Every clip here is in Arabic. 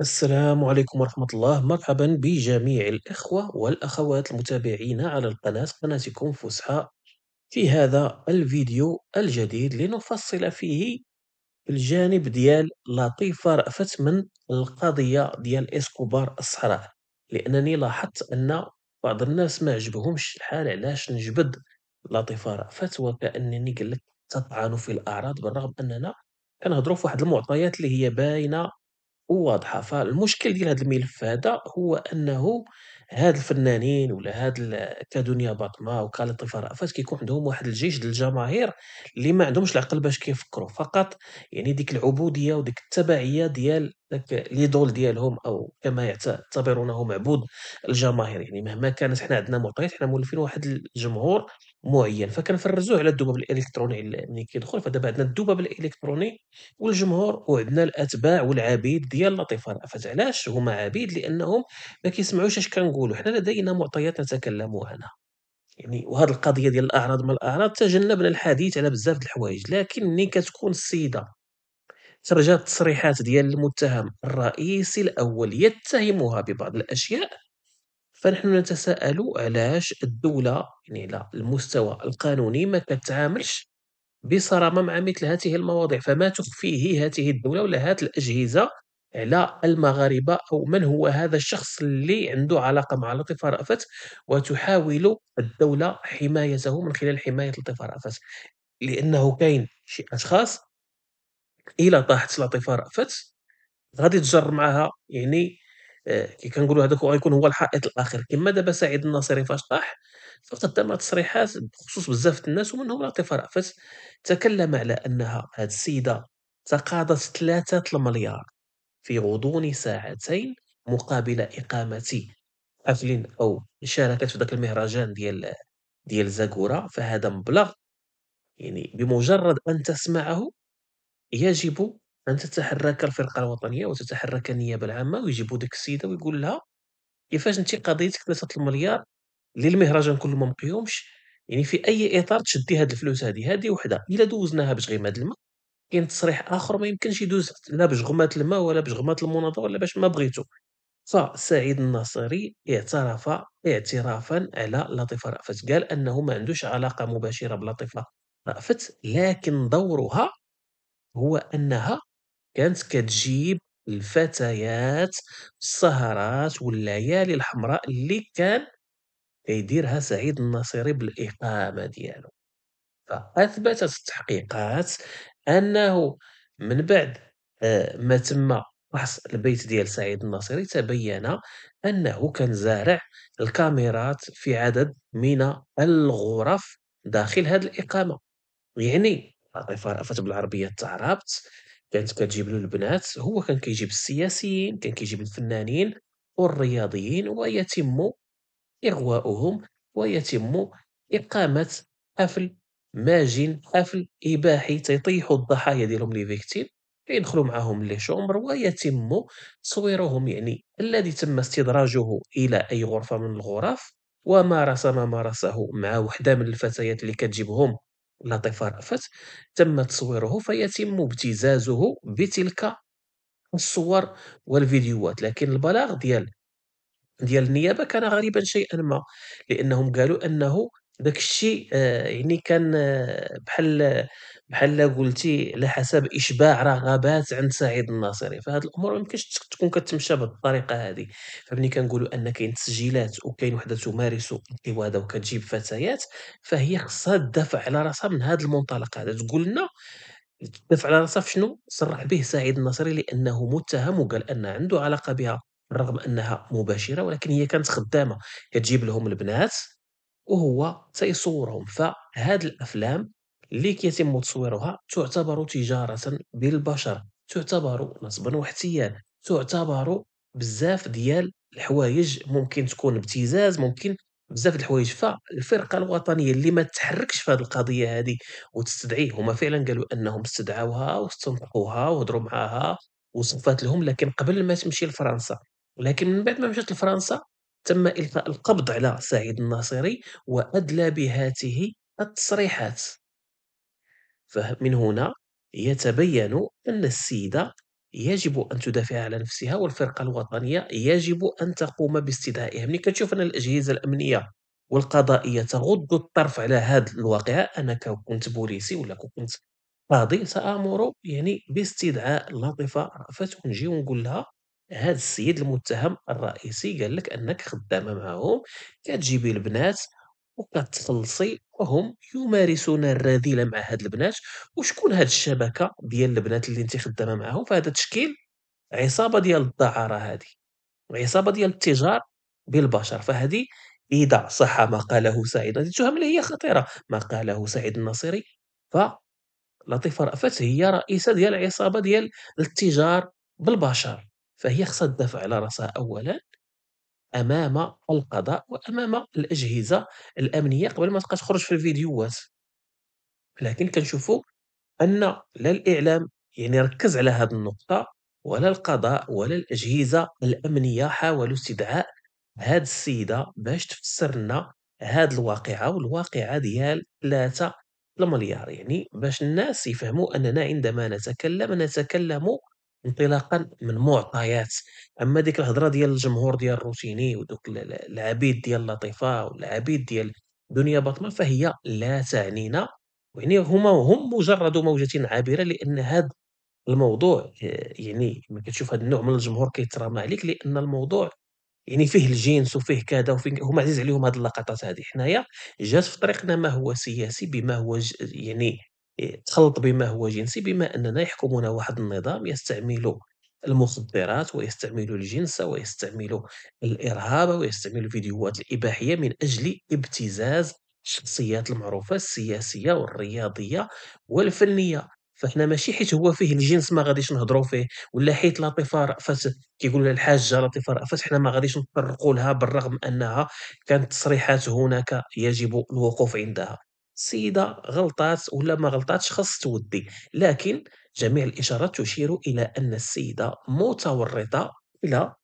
السلام عليكم ورحمة الله مرحبا بجميع الإخوة والأخوات المتابعين على القناة قناتكم فسحة في هذا الفيديو الجديد لنفصل فيه الجانب ديال لطيفة رأفت من القضية ديال إسكوبار الصحراء لأنني لاحظت أن بعض الناس ما عجبهمش الحال علاش نجبد لطيفة رأفت وكأنني قلت تطعن في الأعراض بالرغم أننا كنهضروا في واحد المعطيات اللي هي باينة واضحة، فالمشكل ديال هذا الملف هذا هو أنه هاد الفنانين ولا هاد ال كدنيا باطنة وكلطيفة رأفت كيكون عندهم واحد الجيش ديال الجماهير اللي ما عندهمش العقل باش كيفكروا، فقط يعني ديك العبودية وديك التبعية ديال داك ليدول ديالهم أو كما يعتبرونه معبود الجماهير، يعني مهما كانت حنا عندنا معطيات حنا مولفين واحد الجمهور. معين فكنفرزوه على الذباب الالكتروني اللي كيدخل فدابا عندنا الذباب الالكتروني والجمهور وعندنا الاتباع والعبيد ديال لطيف رأفت علاش هما عبيد لانهم ما كيسمعوش اش كنقولوا حنا لدينا معطيات نتكلم عنها يعني وهذه القضيه ديال الاعراض ما الاعراض تجنبنا الحديث على بزاف د الحوايج لكن ملي كتكون السيده ترجع التصريحات ديال المتهم الرئيسي الاول يتهمها ببعض الاشياء فنحن نتساءل علاش الدولة يعني على المستوى القانوني ما كتعاملش بصرامة مع مثل هذه المواضيع فما تخفيه هذه الدولة ولا هذه الأجهزة على المغاربة أو من هو هذا الشخص اللي عنده علاقة مع لطيفة رأفت وتحاول الدولة حمايته من خلال حماية لطيفة رأفت لأنه كاين شي أشخاص إلى طاحت لطيفة رأفت غادي تجر معها يعني كي كنقولوا هذاك غيكون هو الحائط الاخر كما دابا سعيد الناصري فاش طاح فقدم تصريحات بخصوص بزاف الناس ومنهم لطيف رأفت تكلم على انها هذه السيده تقاضت ثلاثة المليار في غضون ساعتين مقابل إقامة حفل أو شاركت في ذاك المهرجان ديال ديال زاكورا فهذا مبلغ يعني بمجرد أن تسمعه يجب ان تتحرك الفرقة الوطنية وتتحرك النيابة العامة ويجيبوا ديك السيدة ويقول لها كيفاش انت قضيتك 3 المليار اللي المهرجان كله ما مقيومش يعني في اي اطار تشدي هاد الفلوس هادي هادي وحده الا دوزناها باش هاد الماء كاين تصريح اخر ما يمكنش يدوز لا بشغمات الماء ولا بشغمات المناضله ولا باش ما بغيتو فسعيد الناصري اعترف اعترافا على لطيفه رأفت قال انه ما عندوش علاقه مباشره بلطيفه رأفت لكن دورها هو انها كانت كتجيب الفتيات السهرات والليالي الحمراء اللي كان كيديرها سعيد الناصري بالإقامة ديالو، فأثبتت التحقيقات أنه من بعد آه، ما تم فحص البيت ديال سعيد الناصري تبين أنه كان زارع الكاميرات في عدد من الغرف داخل هاد الإقامة، يعني العاطفة بالعربية تعربت. كانت كتجيب له البنات هو كان كيجيب السياسيين كان كيجيب الفنانين والرياضيين ويتم إغواؤهم ويتم إقامة حفل ماجن حفل إباحي تيطيحوا الضحايا ديالهم لي فيكتيم يدخلوا معاهم لي شومبر ويتم تصويرهم يعني الذي تم استدراجه إلى أي غرفة من الغرف ومارس ما مارسه مع وحده من الفتيات اللي كتجيبهم لطيفة رأفت تم تصويره فيتم ابتزازه بتلك الصور والفيديوهات لكن البلاغ ديال ديال النيابه كان غريبا شيئا ما لانهم قالوا انه داك الشيء آه، يعني كان آه، بحال بحال قلتي على حسب اشباع رغبات عند سعيد الناصري فهاد الامور ما يمكنش تكون كتمشى بهاد الطريقه هذه فملي كنقولوا ان كاين تسجيلات وكاين وحده تمارس القواده وكتجيب فتيات فهي خصها تدافع على راسها من هذا المنطلق هذا تقول لنا تدافع على راسها في شنو صرح به سعيد الناصري لانه متهم وقال ان عنده علاقه بها رغم انها مباشره ولكن هي كانت خدامه كتجيب لهم البنات وهو تيصورهم فهاد الافلام اللي كيتم تصويرها تعتبر تجاره بالبشر تعتبر نصبا واحتيال تعتبر بزاف ديال الحوايج ممكن تكون ابتزاز ممكن بزاف الحوايج فالفرقه الوطنيه اللي ما تحركش في هذه القضيه هذه وتستدعيه هما فعلا قالوا انهم استدعوها واستنطقوها وهضروا معاها وصفات لهم لكن قبل ما تمشي لفرنسا ولكن من بعد ما مشات لفرنسا تم إلقاء القبض على سعيد الناصري وأدلى بهاته التصريحات فمن هنا يتبين أن السيدة يجب أن تدافع على نفسها والفرقة الوطنية يجب أن تقوم باستدعائها ملي كتشوف أن الأجهزة الأمنية والقضائية تغض الطرف على هذا الواقع أنا كنت بوليسي ولا كنت قاضي سأمر يعني باستدعاء لطيفة رأفت ونجي ونقول لها هذا السيد المتهم الرئيسي قال لك انك خدامه معهم كتجيبي البنات وكتخلصي وهم يمارسون الرذيله مع هاد البنات وشكون هاد الشبكه ديال البنات اللي انت خدامه معاهم فهذا تشكيل عصابه ديال الدعاره هذه عصابه ديال التجار بالبشر فهذه اذا صح ما قاله سعيد التهم اللي هي خطيره ما قاله سعيد الناصري ف لطيفه رأفت هي رئيسه ديال عصابه ديال التجار بالبشر فهي خصها تدافع على راسها اولا امام القضاء وامام الاجهزه الامنيه قبل ما تبقى تخرج في الفيديوهات لكن كنشوفوا ان لا الاعلام يعني ركز على هذه النقطه ولا القضاء ولا الاجهزه الامنيه حاولوا استدعاء هاد السيده باش تفسر لنا هاد الواقعه والواقعه ديال 3 المليار يعني باش الناس يفهموا اننا عندما نتكلم نتكلم انطلاقًا من معطيات، أمّا ديك الهضرة ديال الجمهور ديال الروتيني ودوك العبيد ديال لطيفة والعبيد ديال دنيا باطنة فهي لا تعنينا، يعني هُما هم مجرد موجة عابرة لأن هذا الموضوع آه، يعني ما كتشوف هذا النوع من الجمهور كيترامى عليك لأن الموضوع يعني فيه الجنس وفيه كذا وفيه هُما عزيز عليهم هاد اللقطات هذه حنايا جات في طريقنا ما هو سياسي بما هو يعني تخلط بما هو جنسي بما أننا يحكمنا واحد النظام يستعمل المخدرات ويستعمل الجنس ويستعمل الإرهاب ويستعمل الفيديوهات الإباحية من أجل ابتزاز الشخصيات المعروفة السياسية والرياضية والفنية فاحنا ماشي حيت هو فيه الجنس ما غاديش نهضروا فيه ولا حيت لطيفه رأفت كيقولوا لها الحاجه لطيفه رأفت حنا ما غاديش نطرقوا لها بالرغم انها كانت تصريحات هناك يجب الوقوف عندها سيده غلطات ولا ما غلطاتش خاص تودي لكن جميع الاشارات تشير الى ان السيده متورطه الى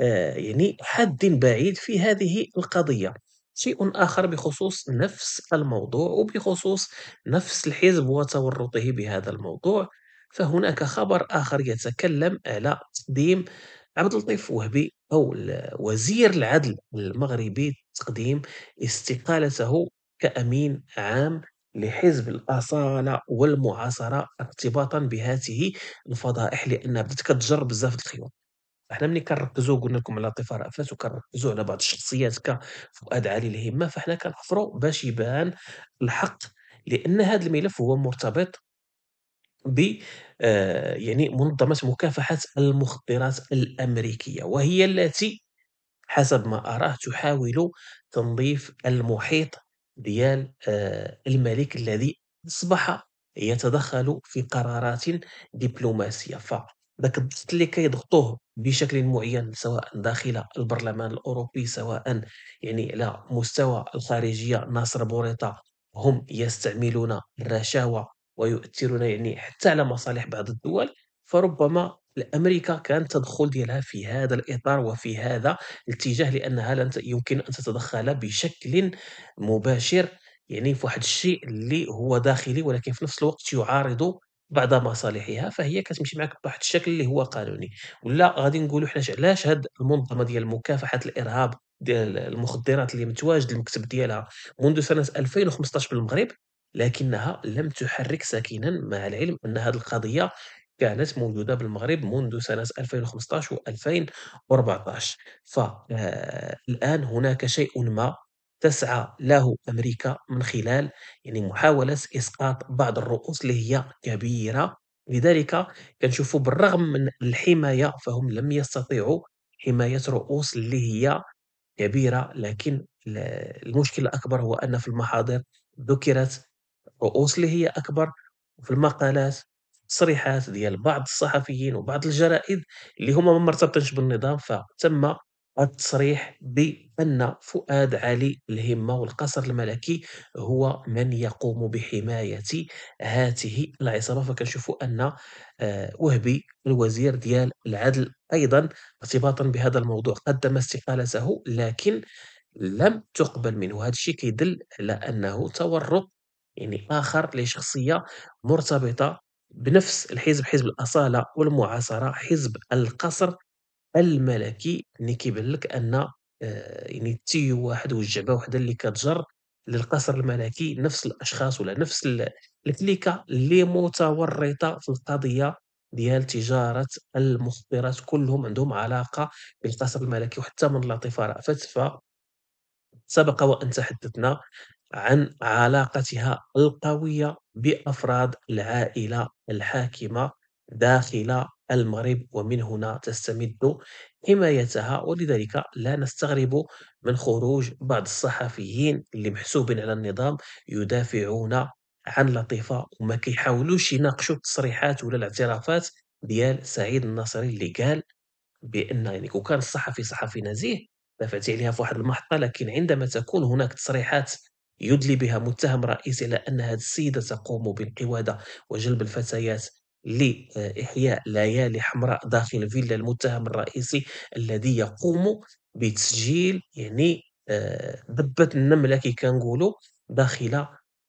آه، يعني حد بعيد في هذه القضيه شيء آخر بخصوص نفس الموضوع وبخصوص نفس الحزب وتورطه بهذا الموضوع فهناك خبر آخر يتكلم على تقديم عبد اللطيف وهبي أو وزير العدل المغربي تقديم استقالته كأمين عام لحزب الأصالة والمعاصرة ارتباطا بهذه الفضائح لأنها بدات كتجر بزاف د الخيوط فحنا ملي كنركزوا قلنا لكم على طفى رأفت وكنركزوا على بعض الشخصيات كفؤاد علي الهمة فحنا كنحفرو باش يبان الحق لأن هذا الملف هو مرتبط ب آه، يعني منظمة مكافحة المخدرات الأمريكية وهي التي حسب ما أراه تحاول تنظيف المحيط ديال آه، الملك الذي اصبح يتدخل في قرارات دبلوماسيه فذاك الضغط اللي كيضغطوه بشكل معين سواء داخل البرلمان الاوروبي سواء يعني على مستوى الخارجيه ناصر بوريطه هم يستعملون الرشاوى ويؤثرون يعني حتى على مصالح بعض الدول فربما الامريكا كان تدخل ديالها في هذا الإطار وفي هذا الاتجاه لأنها لن يمكن أن تتدخل بشكل مباشر يعني في واحد الشيء اللي هو داخلي ولكن في نفس الوقت يعارض بعض مصالحها فهي كتمشي معك بواحد الشكل اللي هو قانوني ولا غادي نقولوا حنا علاش هاد المنظمه ديال مكافحه الارهاب ديال المخدرات اللي متواجد المكتب ديالها منذ سنه 2015 بالمغرب لكنها لم تحرك ساكنا مع العلم ان هذه القضيه كانت موجودة بالمغرب منذ سنة 2015 و2014 فالآن هناك شيء ما تسعى له أمريكا من خلال يعني محاولة إسقاط بعض الرؤوس اللي هي كبيرة لذلك كنشوفوا بالرغم من الحماية فهم لم يستطيعوا حماية رؤوس اللي هي كبيرة لكن المشكل الأكبر هو أن في المحاضر ذكرت رؤوس اللي هي أكبر وفي المقالات تصريحات ديال بعض الصحفيين وبعض الجرائد اللي هما ما مرتبطينش بالنظام فتم التصريح بأن فؤاد علي الهمة والقصر الملكي هو من يقوم بحماية هاته العصابة فكنشوفوا أن آه، وهبي الوزير ديال العدل أيضا ارتباطا بهذا الموضوع قدم استقالته لكن لم تقبل منه هذا الشيء كيدل على أنه تورط يعني آخر لشخصية مرتبطة بنفس الحزب حزب الأصالة والمعاصرة حزب القصر الملكي اللي كيبان لك أن آه، يعني تي واحد والجعبة واحدة اللي كتجر للقصر الملكي نفس الأشخاص ولا نفس الكليكة اللي متورطة في القضية ديال تجارة المخدرات كلهم عندهم علاقة بالقصر الملكي وحتى من لطيفة رأفت فسبق وأن تحدثنا عن علاقتها القوية بأفراد العائلة الحاكمة داخل المغرب ومن هنا تستمد حمايتها ولذلك لا نستغرب من خروج بعض الصحفيين اللي محسوبين على النظام يدافعون عن لطيفة وما كيحاولوش يناقشوا التصريحات ولا الاعترافات ديال سعيد الناصري اللي قال بان يعني كون كان الصحفي صحفي نزيه دافعتي عليها في واحد المحطه لكن عندما تكون هناك تصريحات يدلي بها متهم رئيسي على أن هذه السيدة تقوم بالقوادة وجلب الفتيات لإحياء ليالي حمراء داخل فيلا المتهم الرئيسي الذي يقوم بتسجيل يعني آه، دبة النملة كي كنقولوا داخل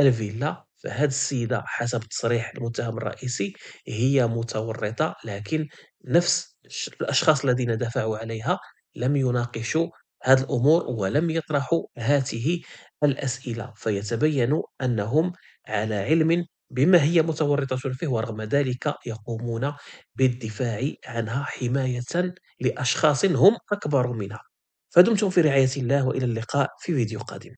الفيلا فهاد السيدة حسب تصريح المتهم الرئيسي هي متورطة لكن نفس الأشخاص الذين دفعوا عليها لم يناقشوا هذه الأمور ولم يطرحوا هاته الأسئلة فيتبين أنهم على علم بما هي متورطة فيه ورغم ذلك يقومون بالدفاع عنها حماية لأشخاص هم أكبر منها فدمتم في رعاية الله وإلى اللقاء في فيديو قادم